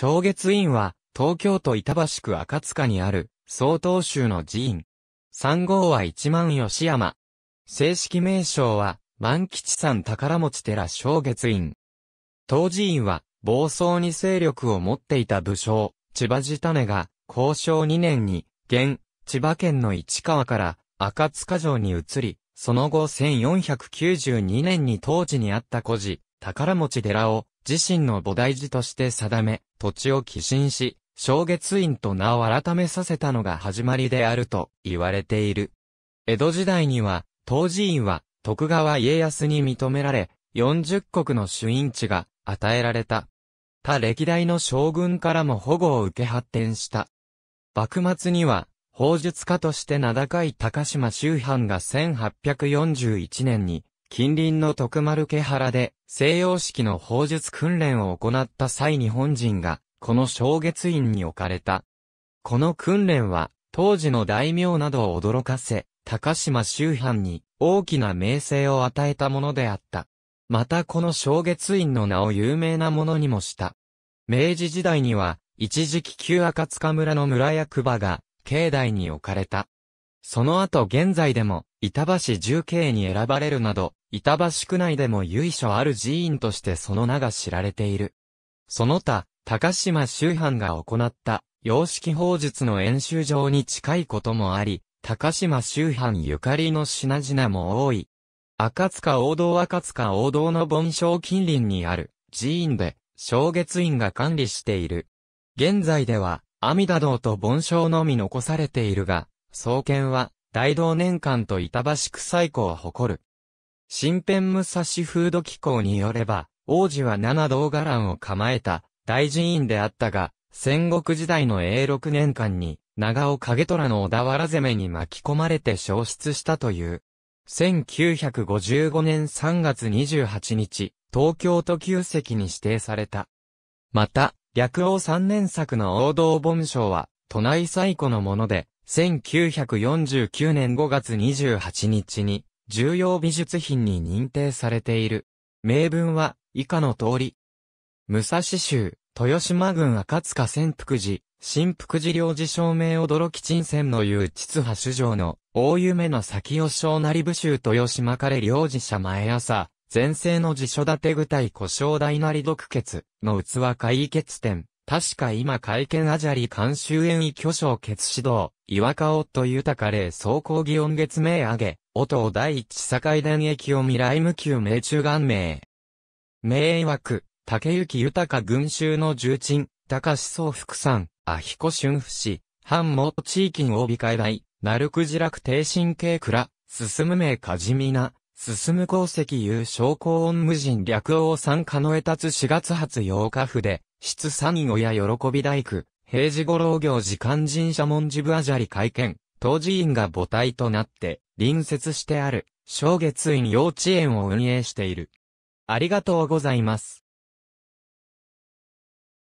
正月院は、東京都板橋区赤塚にある、総統州の寺院。三号は一万吉山。正式名称は、万吉山宝持寺正月院。当寺院は、暴走に勢力を持っていた武将、千葉地種が、交渉2年に、現、千葉県の市川から、赤塚城に移り、その後1492年に当時にあった古寺、宝持寺を、自身の菩提寺として定め、土地を寄進し、正月院と名を改めさせたのが始まりであると言われている。江戸時代には、当寺院は徳川家康に認められ、40国の主院地が与えられた。他歴代の将軍からも保護を受け発展した。幕末には、法術家として名高い高島周藩が1841年に近隣の徳丸家原で西洋式の砲術訓練を行った際日本人が、この小月院に置かれた。この訓練は、当時の大名などを驚かせ、高島周藩に大きな名声を与えたものであった。またこの小月院の名を有名なものにもした。明治時代には、一時期旧赤塚村の村役場が、境内に置かれた。その後現在でも、板橋重慶に選ばれるなど、板橋区内でも由緒ある寺院としてその名が知られている。その他、高島周藩が行った様式法術の演習場に近いこともあり、高島周藩ゆかりの品々も多い。赤塚王道赤塚王道の盆昇近隣にある寺院で、正月院が管理している。現在では、阿弥陀道と盆昇のみ残されているが、創建は、大同年間と板橋区最古を誇る。新編武蔵風土機構によれば、王子は七道伽藍を構えた大寺院であったが、戦国時代の永禄年間に、長尾景虎の小田原攻めに巻き込まれて消失したという。1955年3月28日、東京都旧跡に指定された。また、略王三年作の王道本章は、都内最古のもので、1949年5月28日に、重要美術品に認定されている。名文は以下の通り。武蔵州、豊島郡赤塚潜福寺、新福寺領事証明驚き鎮船の言う秩派主上の、大夢の先を小なり部州豊島彼領事者前朝、前世の辞書立て具体故障大なり毒血、の器解決点。確か今会見あじゃり監修演位巨匠決指導、岩川夫豊れ総講義音月名上げ、を第一堺電駅を未来無休命中元名。名曰竹行豊群衆の重鎮、高志総福さん、ひこ春夫氏、藩元地域の帯海大、鳴くじらく低神経倉、進む名かじみな、進む功績優勝高音無人略王参加の江つ4月発8日府で、出三位親喜び大工、平時五郎行時間人社門事部あじゃり会見、当寺院が母体となって、隣接してある、小月院幼稚園を運営している。ありがとうございます。